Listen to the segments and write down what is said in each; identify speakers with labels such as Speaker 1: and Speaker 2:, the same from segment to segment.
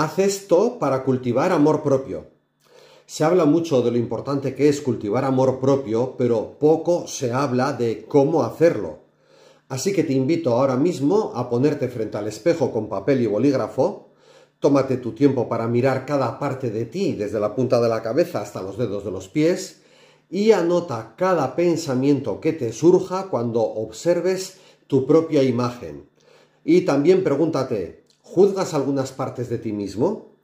Speaker 1: Haz esto para cultivar amor propio. Se habla mucho de lo importante que es cultivar amor propio, pero poco se habla de cómo hacerlo. Así que te invito ahora mismo a ponerte frente al espejo con papel y bolígrafo. Tómate tu tiempo para mirar cada parte de ti, desde la punta de la cabeza hasta los dedos de los pies, y anota cada pensamiento que te surja cuando observes tu propia imagen. Y también pregúntate, juzgas algunas partes de ti mismo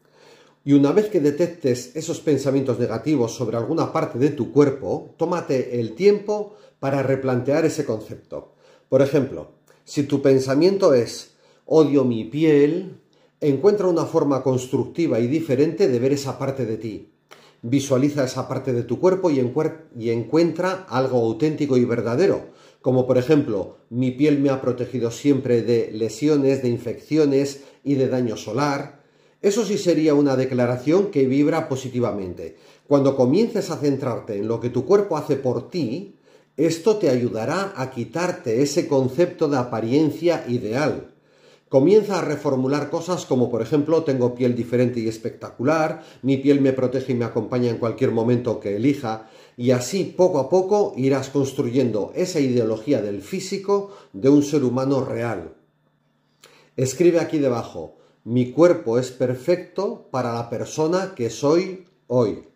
Speaker 1: y una vez que detectes esos pensamientos negativos sobre alguna parte de tu cuerpo, tómate el tiempo para replantear ese concepto. Por ejemplo, si tu pensamiento es odio mi piel, encuentra una forma constructiva y diferente de ver esa parte de ti. Visualiza esa parte de tu cuerpo y, encuentra algo auténtico y verdadero, como por ejemplo, mi piel me ha protegido siempre de lesiones, de infecciones y de daño solar. Eso sí sería una declaración que vibra positivamente. Cuando comiences a centrarte en lo que tu cuerpo hace por ti, esto te ayudará a quitarte ese concepto de apariencia ideal comienza a reformular cosas como por ejemplo tengo piel diferente y espectacular, mi piel me protege y me acompaña en cualquier momento que elija, y así poco a poco irás construyendo esa ideología del físico de un ser humano real. Escribe aquí debajo, mi cuerpo es perfecto para la persona que soy hoy.